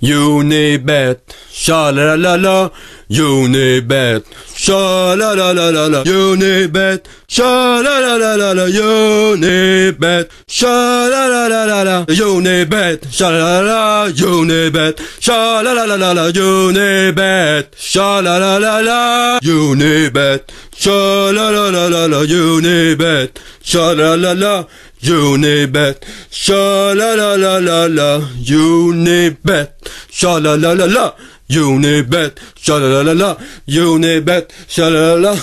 Unibet, sha la la la, Unibet, Sha la la la la la Unibet Sha la la la la la Unibet Sha la la la la la Unibet Sha la la Unibet Sha la la la la la Unibet Sha la la la la Unibet Sha la la la la la Unibet Sha la la la Unibet Şa la la la la la Unibet Şa la la la la Unibet, la Unibet, la